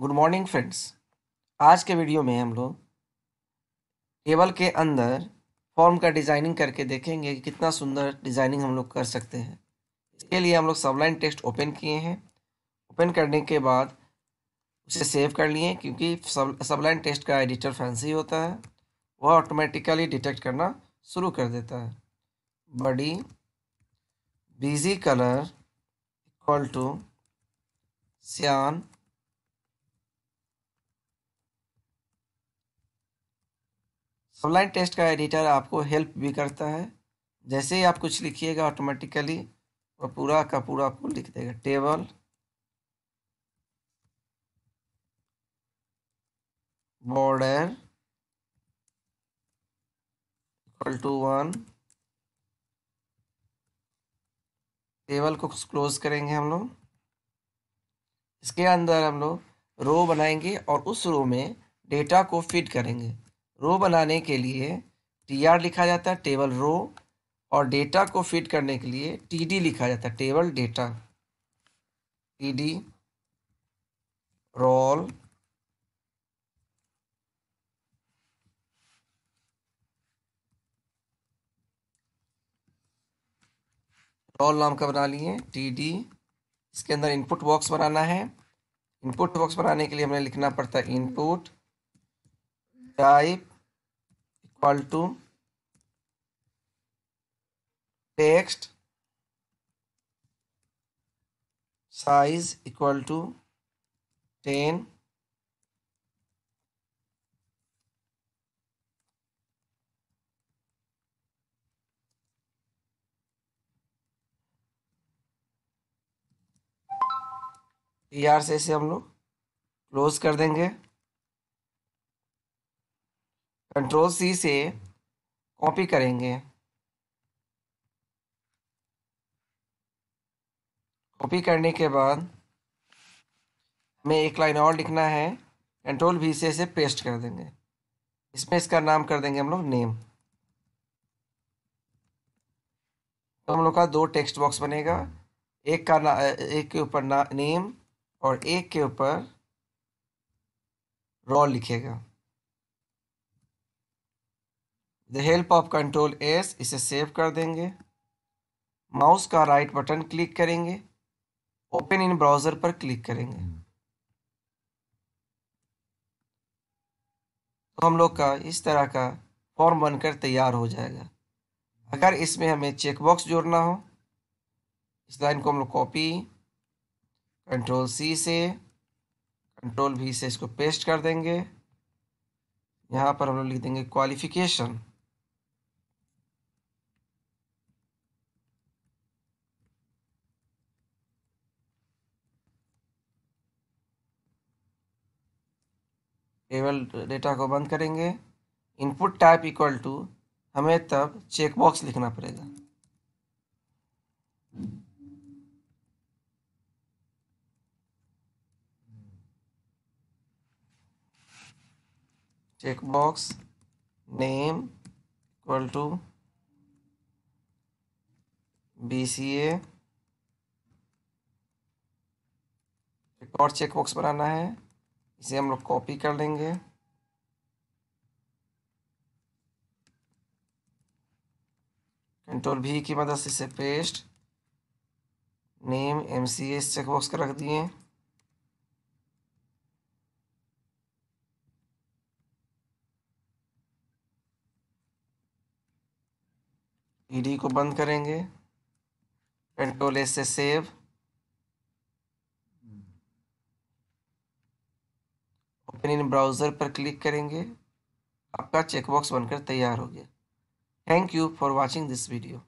Good morning friends आज के video में हम लोग टेबल के अंदर फॉर्म का डिज़ाइनिंग करके देखेंगे कि कितना सुंदर डिज़ाइनिंग हम लोग कर सकते हैं इसके लिए हम लोग सबलाइन टेक्स्ट ओपन किए हैं ओपन करने के बाद उसे सेव कर लिए क्योंकि सब सबलाइन टेक्स्ट का एडिटर फैंसी होता है वह ऑटोमेटिकली डिटेक्ट करना शुरू कर देता है बड़ी bgcolor equal to cyan online test का एडिटर आपको हेल्प भी करता है जैसे ही आप कुछ लिखिएगा ऑटोमेटिकली वह पूरा का पूरा आपको लिख देगा table border equal to one table को क्लोज करेंगे हम लोग इसके अंदर हम लोग रो बनाएंगे और उस रो में डेटा को फिट करेंगे रो बनाने के लिए टी आर लिखा जाता है टेबल रो और डेटा को फिट करने के लिए टी डी लिखा जाता है table data T D roll roll नाम का बना लिए टी डी इसके अंदर इनपुट बॉक्स बनाना है इनपुट बॉक्स बनाने के लिए हमें लिखना पड़ता है input type equal to text size equal to 10 T R से इसे हम लोग क्लोज कर देंगे कंट्रोल सी से कॉपी करेंगे कॉपी करने के बाद हमें एक लाइन और लिखना है कंट्रोल भी से इसे पेस्ट कर देंगे इसमें इसका नाम कर देंगे हम लोग नेम तो हम लोग का दो टेक्स्ट बॉक्स बनेगा एक का ना एक के ऊपर ना नेम और एक के ऊपर रॉ लिखेगा the help of control S इसे सेव कर देंगे माउस का राइट बटन क्लिक करेंगे ओपन इन ब्राउज़र पर क्लिक करेंगे hmm. तो हम लोग का इस तरह का फॉर्म बनकर तैयार हो जाएगा अगर इसमें हमें चेकबॉक्स जोड़ना हो इस लाइन को हम लोग कॉपी कंट्रोल सी से कंट्रोल भी से इसको पेस्ट कर देंगे यहाँ पर हम लोग लिख देंगे क्वालिफिकेशन टेबल डेटा को बंद करेंगे इनपुट टाइप इक्वल टू हमें तब चेकबॉक्स लिखना पड़ेगा checkbox name equal to B C A एक और चेकबॉक्स बनाना है इसे हम लोग कॉपी कर लेंगे कंट्रोल भी की मदद से इसे paste name M C S checkbox का रख दिए ईडी को बंद करेंगे कंट्रोल एस से सेव स्क्रीन ब्राउज़र पर क्लिक करेंगे आपका चेकबॉक्स बनकर तैयार हो गया thank you for watching this video